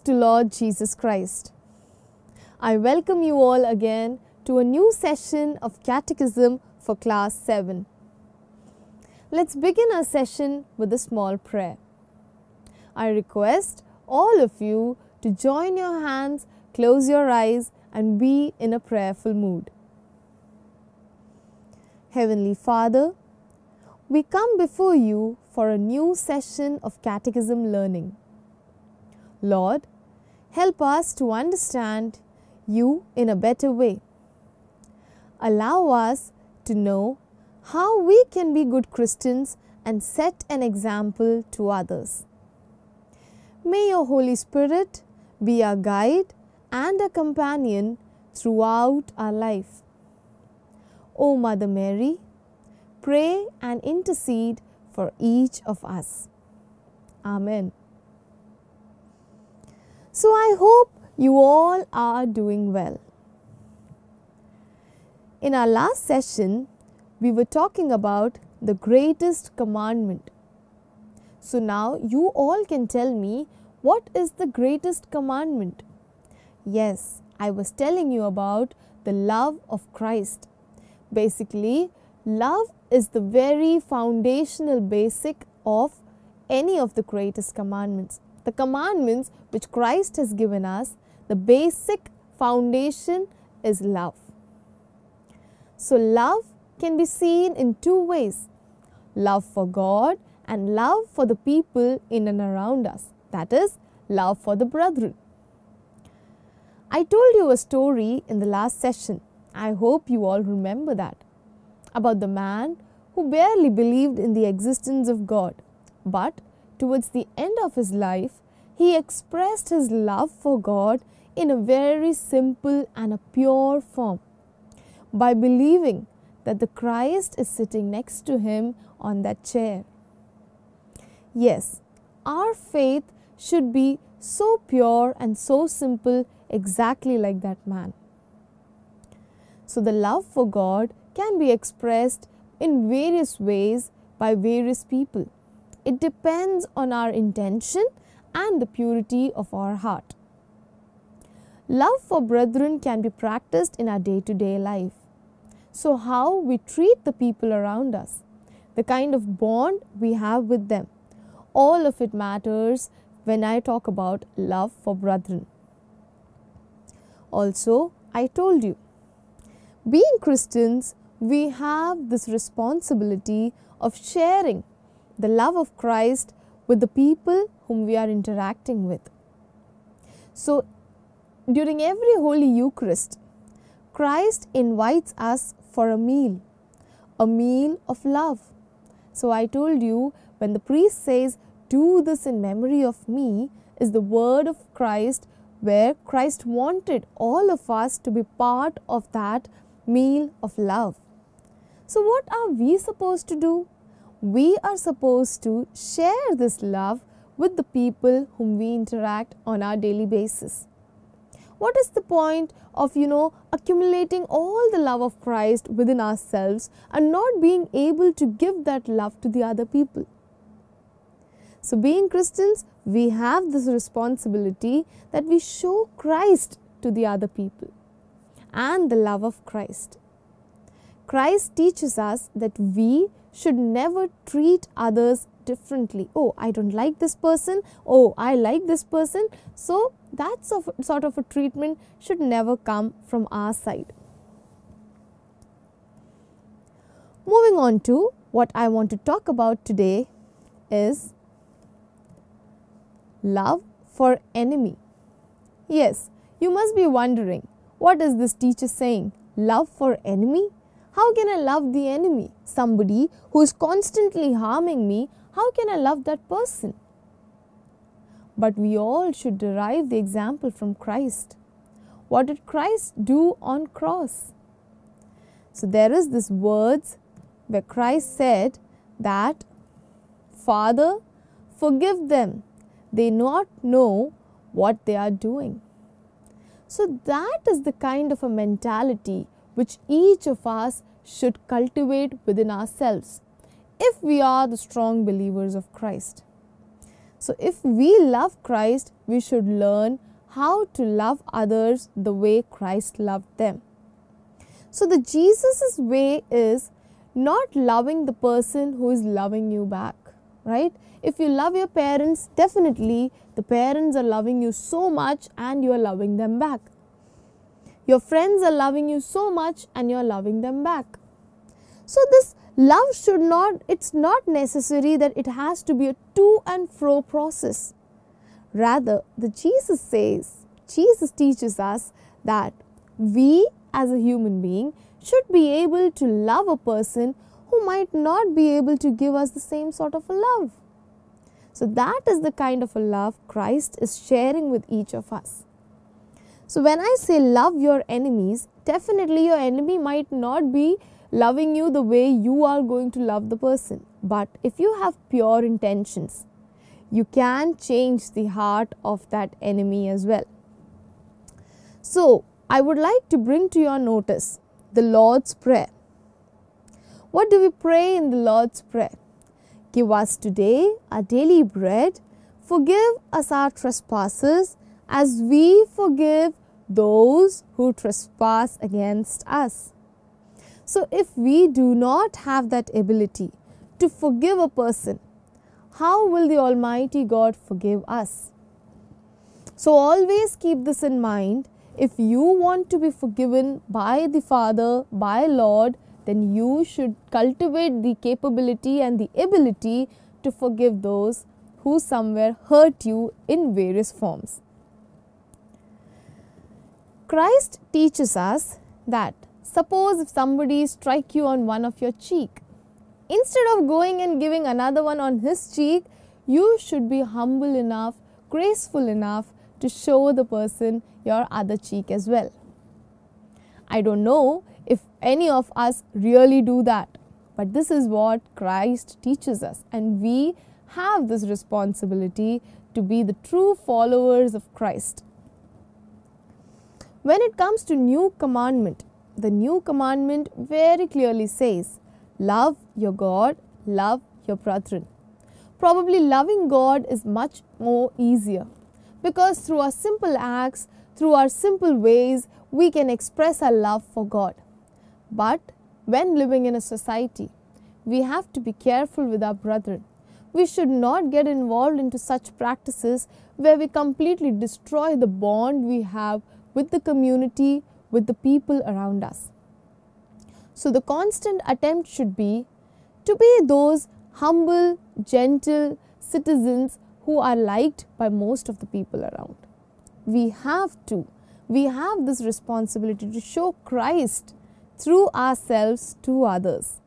to Lord Jesus Christ. I welcome you all again to a new session of Catechism for Class 7. Let's begin our session with a small prayer. I request all of you to join your hands, close your eyes, and be in a prayerful mood. Heavenly Father, we come before you for a new session of Catechism learning. Lord, help us to understand you in a better way. Allow us to know how we can be good Christians and set an example to others. May your Holy Spirit be our guide and a companion throughout our life. O Mother Mary, pray and intercede for each of us. Amen. So, I hope you all are doing well. In our last session, we were talking about the greatest commandment. So, now you all can tell me what is the greatest commandment? Yes, I was telling you about the love of Christ. Basically, love is the very foundational basic of any of the greatest commandments the commandments which Christ has given us, the basic foundation is love. So, love can be seen in two ways love for God and love for the people in and around us, that is, love for the brethren. I told you a story in the last session. I hope you all remember that. About the man who barely believed in the existence of God, but Towards the end of his life, he expressed his love for God in a very simple and a pure form by believing that the Christ is sitting next to him on that chair. Yes, our faith should be so pure and so simple, exactly like that man. So, the love for God can be expressed in various ways by various people. It depends on our intention and the purity of our heart. Love for brethren can be practiced in our day to day life. So, how we treat the people around us, the kind of bond we have with them, all of it matters when I talk about love for brethren. Also, I told you, being Christians, we have this responsibility of sharing the love of Christ with the people whom we are interacting with. So, during every Holy Eucharist, Christ invites us for a meal, a meal of love. So, I told you when the priest says, Do this in memory of me, is the word of Christ where Christ wanted all of us to be part of that meal of love. So, what are we supposed to do? we are supposed to share this love with the people whom we interact on our daily basis. What is the point of, you know, accumulating all the love of Christ within ourselves and not being able to give that love to the other people? So, being Christians, we have this responsibility that we show Christ to the other people and the love of Christ. Christ teaches us that we should never treat others differently. Oh, I don't like this person. Oh, I like this person. So, that sort of a treatment should never come from our side. Moving on to what I want to talk about today is love for enemy. Yes, you must be wondering what is this teacher saying? Love for enemy? How can I love the enemy? Somebody who is constantly harming me, how can I love that person? But we all should derive the example from Christ. What did Christ do on cross? So there is this words where Christ said that Father, forgive them. They not know what they are doing. So that is the kind of a mentality which each of us should cultivate within ourselves if we are the strong believers of Christ. So, if we love Christ, we should learn how to love others the way Christ loved them. So, the Jesus' way is not loving the person who is loving you back, right? If you love your parents, definitely the parents are loving you so much and you are loving them back. Your friends are loving you so much and you're loving them back. So, this love should not, it's not necessary that it has to be a to and fro process. Rather, the Jesus says, Jesus teaches us that we as a human being should be able to love a person who might not be able to give us the same sort of a love. So, that is the kind of a love Christ is sharing with each of us. So when I say love your enemies, definitely your enemy might not be loving you the way you are going to love the person. But if you have pure intentions, you can change the heart of that enemy as well. So I would like to bring to your notice the Lord's Prayer. What do we pray in the Lord's Prayer? Give us today our daily bread. Forgive us our trespasses as we forgive those who trespass against us. So, if we do not have that ability to forgive a person, how will the Almighty God forgive us? So, always keep this in mind. If you want to be forgiven by the Father, by Lord, then you should cultivate the capability and the ability to forgive those who somewhere hurt you in various forms. Christ teaches us that suppose if somebody strike you on one of your cheek, instead of going and giving another one on his cheek, you should be humble enough, graceful enough to show the person your other cheek as well. I don't know if any of us really do that, but this is what Christ teaches us, and we have this responsibility to be the true followers of Christ. When it comes to new commandment, the new commandment very clearly says, love your God, love your brethren. Probably loving God is much more easier because through our simple acts, through our simple ways, we can express our love for God. But when living in a society, we have to be careful with our brethren. We should not get involved into such practices where we completely destroy the bond we have with the community, with the people around us. So the constant attempt should be to be those humble, gentle citizens who are liked by most of the people around. We have to, we have this responsibility to show Christ through ourselves to others.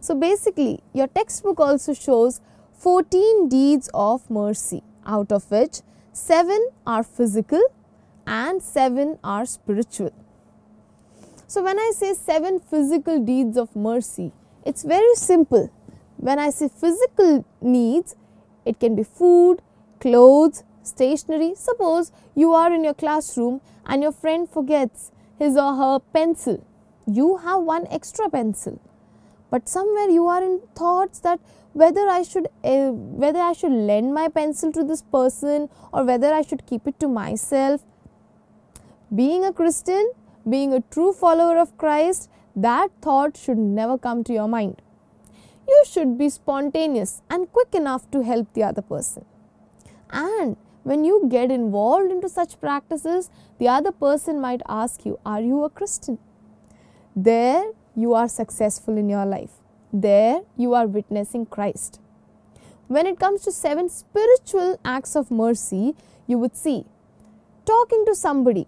So basically, your textbook also shows 14 deeds of mercy, out of which 7 are physical and 7 are spiritual. So, when I say 7 physical deeds of mercy, it's very simple. When I say physical needs, it can be food, clothes, stationery. Suppose you are in your classroom and your friend forgets his or her pencil. You have one extra pencil. But somewhere you are in thoughts that whether I should uh, whether I should lend my pencil to this person or whether I should keep it to myself being a Christian, being a true follower of Christ, that thought should never come to your mind. You should be spontaneous and quick enough to help the other person. And when you get involved into such practices, the other person might ask you, Are you a Christian? There you are successful in your life. There you are witnessing Christ. When it comes to seven spiritual acts of mercy, you would see talking to somebody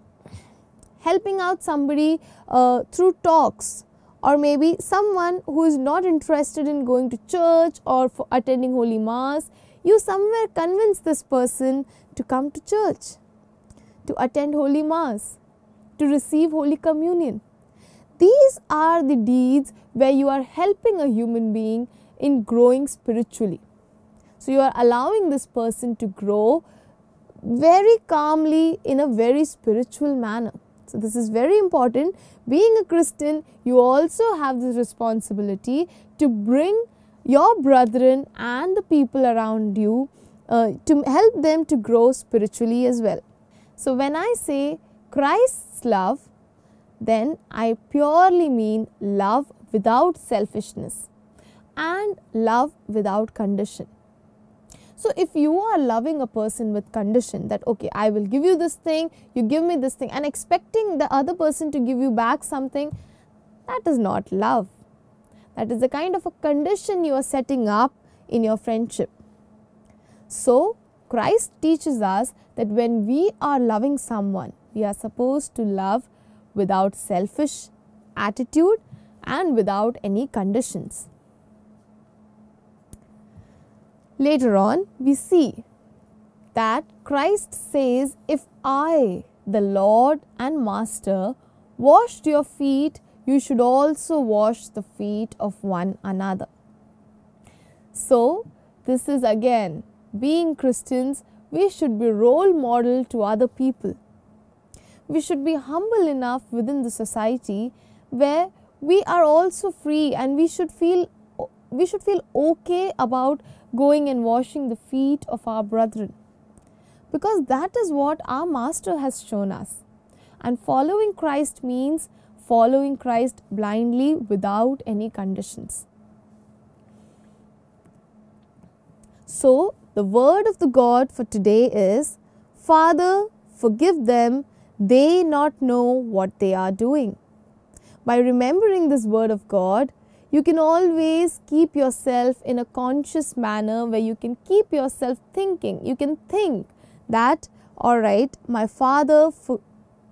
helping out somebody uh, through talks or maybe someone who is not interested in going to church or for attending holy mass you somewhere convince this person to come to church to attend holy mass to receive holy communion these are the deeds where you are helping a human being in growing spiritually so you are allowing this person to grow very calmly in a very spiritual manner so, this is very important. Being a Christian, you also have this responsibility to bring your brethren and the people around you uh, to help them to grow spiritually as well. So, when I say Christ's love, then I purely mean love without selfishness and love without condition. So if you are loving a person with condition that okay, I will give you this thing, you give me this thing and expecting the other person to give you back something, that is not love. That is the kind of a condition you are setting up in your friendship. So Christ teaches us that when we are loving someone, we are supposed to love without selfish attitude and without any conditions. Later on, we see that Christ says, If I, the Lord and Master, washed your feet, you should also wash the feet of one another. So, this is again, being Christians, we should be role model to other people. We should be humble enough within the society where we are also free and we should feel we should feel okay about going and washing the feet of our brethren because that is what our Master has shown us. And following Christ means following Christ blindly without any conditions. So, the word of the God for today is Father, forgive them, they not know what they are doing. By remembering this word of God, you can always keep yourself in a conscious manner where you can keep yourself thinking. You can think that, all right, my father,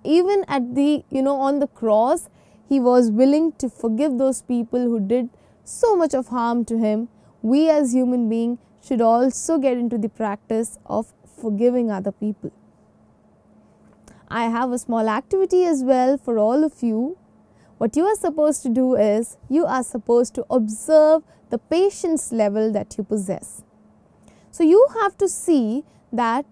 even at the, you know, on the cross, he was willing to forgive those people who did so much of harm to him. We as human beings should also get into the practice of forgiving other people. I have a small activity as well for all of you what you are supposed to do is you are supposed to observe the patience level that you possess. So you have to see that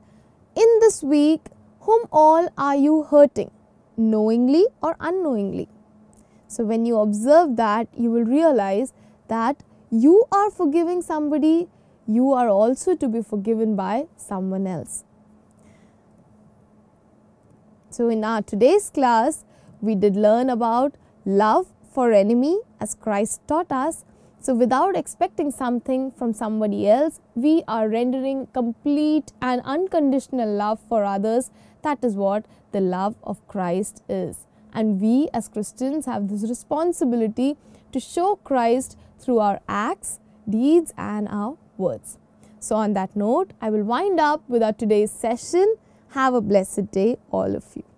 in this week, whom all are you hurting, knowingly or unknowingly? So when you observe that, you will realize that you are forgiving somebody, you are also to be forgiven by someone else. So in our today's class, we did learn about love for enemy as Christ taught us. So, without expecting something from somebody else, we are rendering complete and unconditional love for others. That is what the love of Christ is. And we as Christians have this responsibility to show Christ through our acts, deeds, and our words. So, on that note, I will wind up with our today's session. Have a blessed day, all of you.